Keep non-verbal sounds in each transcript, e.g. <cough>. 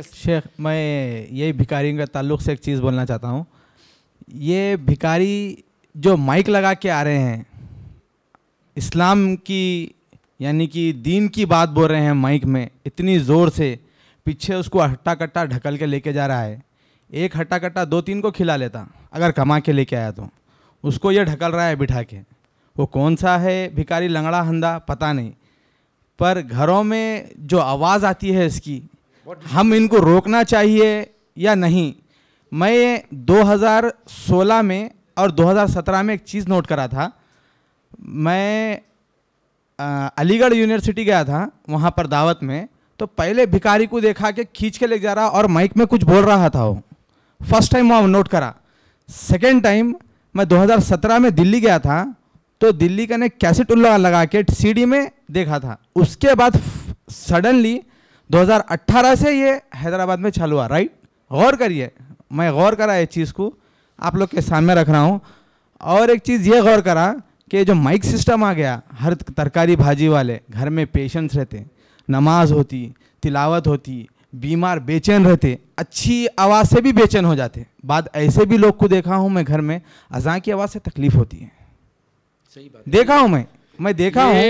शेख मैं यही भिकारी के ताल्लुक से एक चीज़ बोलना चाहता हूँ ये भिकारी जो माइक लगा के आ रहे हैं इस्लाम की यानी कि दीन की बात बोल रहे हैं माइक में इतनी ज़ोर से पीछे उसको हट्टा कट्टा ढकल के लेके जा रहा है एक हट्टा कट्टा दो तीन को खिला लेता अगर कमा के लेके आया तो उसको ये ढकल रहा है बिठा के वो कौन सा है भिकारी लंगड़ा हंदा पता नहीं पर घरों में जो आवाज़ आती है इसकी हम इनको रोकना चाहिए या नहीं मैं 2016 में और 2017 में एक चीज़ नोट करा था मैं अलीगढ़ यूनिवर्सिटी गया था वहाँ पर दावत में तो पहले भिखारी को देखा कि खींच के ले जा रहा और माइक में कुछ बोल रहा था वो फर्स्ट टाइम वहाँ नोट करा सेकेंड टाइम मैं 2017 में दिल्ली गया था तो दिल्ली का ने कैसेट उल्ला लगा के सीडी में देखा था उसके बाद सडनली 2018 से ये हैदराबाद में चालू हुआ राइट गौर करिए मैं गौर करा इस चीज़ को आप लोग के सामने रख रहा हूँ और एक चीज़ ये गौर करा कि जो माइक सिस्टम आ गया हर तरकारी भाजी वाले घर में पेशेंट्स रहते नमाज होती तिलावत होती बीमार बेचैन रहते अच्छी आवाज़ से भी बेचैन हो जाते बाद ऐसे भी लोग को देखा हूँ मैं घर में अजा की आवाज़ से तकलीफ़ होती है सही बात देखा हूँ मैं मैं देखा हूँ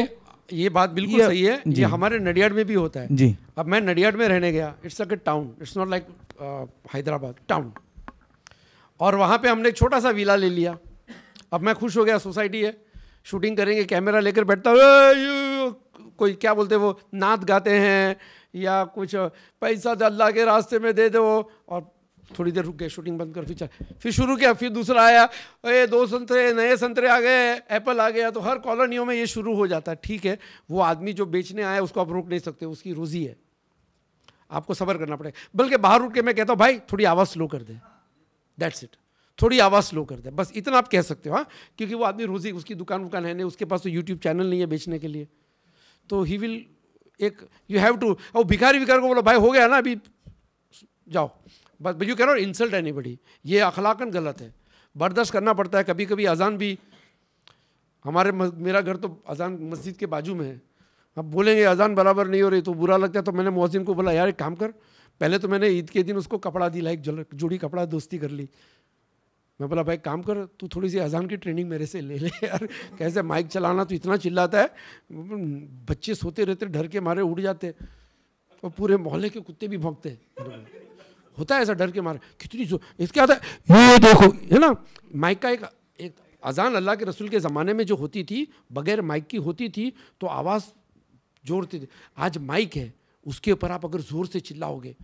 ये बात बिल्कुल ये, सही है ये हमारे नडियाड में भी होता है जी अब मैं नडियाड में रहने गया it's like a town it's not like Hyderabad town और वहाँ पे हमने एक छोटा सा विला ले लिया अब मैं खुश हो गया सोसाइटी है शूटिंग करेंगे कैमरा लेकर बैठता कोई क्या बोलते वो नात गाते हैं या कुछ पैसा तो अल्लाह के रास्ते में दे दो और थोड़ी देर रुक गए शूटिंग बंद कर फिर फिर शुरू किया फिर दूसरा आया अरे दो संतरे नए संतरे आ गए एप्पल आ गया तो हर कॉलोनियों में ये शुरू हो जाता है ठीक है वो आदमी जो बेचने आया उसको आप रोक नहीं सकते उसकी रोजी है आपको सबर करना पड़ेगा बल्कि बाहर रुक के मैं कहता हूँ भाई थोड़ी आवाज़ स्लो कर दे दैट्स इट थोड़ी आवाज़ स्लो कर दे बस इतना आप कह सकते हो हाँ क्योंकि वो आदमी रोजी उसकी दुकान वुकान है नहीं उसके पास तो यूट्यूब चैनल नहीं है बेचने के लिए तो ही विल एक यू हैव टू और भिखारी विखारी को बोला भाई हो गया ना अभी जाओ बस you cannot insult anybody ये अखलाकन गलत है बर्दाश्त करना पड़ता है कभी कभी अजान भी हमारे मेरा घर तो अजान मस्जिद के बाजू में है अब बोलेंगे अजान बराबर नहीं हो रही तो बुरा लगता है तो मैंने मोहसिन को बोला यार एक काम कर पहले तो मैंने ईद के दिन उसको कपड़ा दिला एक जुड़ी कपड़ा दोस्ती कर ली मैं बोला भाई काम कर तू थोड़ी सी अजान की ट्रेनिंग मेरे से ले ले <laughs> यार कैसे माइक चलाना तो इतना चिल्लाता है बच्चे सोते रहते डर के मारे उड़ जाते और पूरे मोहल्ले के कुत्ते भी भोंगते होता है ऐसा डर के मारे कितनी जो इसके आता है ये देखो है ना माइक का एक एक अजान अल्लाह के रसूल के ज़माने में जो होती थी बगैर माइक की होती थी तो आवाज़ जोड़ती थी आज माइक है उसके ऊपर आप अगर ज़ोर से चिल्लाओगे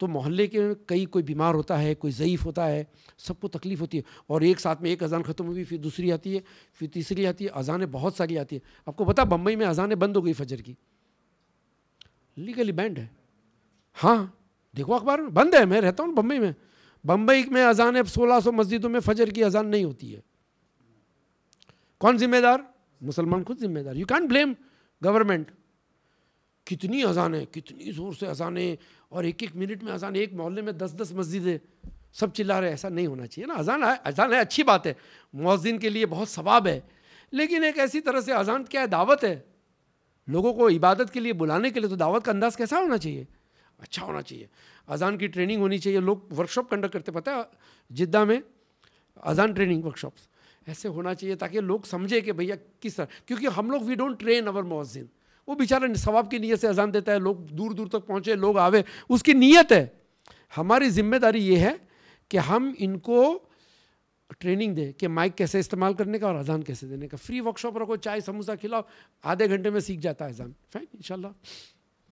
तो मोहल्ले के कई कोई बीमार होता है कोई ज़यीफ़ होता है सबको तकलीफ़ होती है और एक साथ में एक अजान ख़त्म हुई फिर दूसरी आती है फिर तीसरी आती है अजानें बहुत सारी आती है आपको पता बम्बई में अजानें बंद हो गई फजर की लीगली बैंड है हाँ देखो अखबार में बंद है मैं रहता हूँ बम्बई में बम्बई में अजान है सोलह सौ मस्जिदों में फजर की अजान नहीं होती है कौन जिम्मेदार मुसलमान खुद जिम्मेदार यू कैन ब्लेम गवर्नमेंट कितनी अजान है कितनी ज़ोर से अजान है और एक एक मिनट में अजान एक मोहल्ले में दस दस मस्जिदें सब चिल्ला रहे ऐसा नहीं होना चाहिए ना अजान है अजान है अच्छी बात है मौजिन के लिए बहुत सवाब है लेकिन एक ऐसी तरह से अजान क्या है दावत है लोगों को इबादत के लिए बुलाने के लिए तो दावत का अंदाज़ कैसा होना चाहिए अच्छा होना चाहिए अजान की ट्रेनिंग होनी चाहिए लोग वर्कशॉप कंडक्ट करते पता है जिद्दा में अजान ट्रेनिंग वर्कशॉप्स ऐसे होना चाहिए ताकि लोग समझे कि भैया किस तरह क्योंकि हम लोग वी डोंट ट्रेन अवर मोजिन वो बेचारा सवाब की नीयत से अजान देता है लोग दूर दूर तक पहुँचे लोग आवे उसकी नीयत है हमारी जिम्मेदारी ये है कि हम इनको ट्रेनिंग दें कि माइक कैसे इस्तेमाल करने का और अजान कैसे देने का फ्री वर्कशॉप रखो चाय समोसा खिलाओ आधे घंटे में सीख जाता है अजान फाइन इंशाल्लाह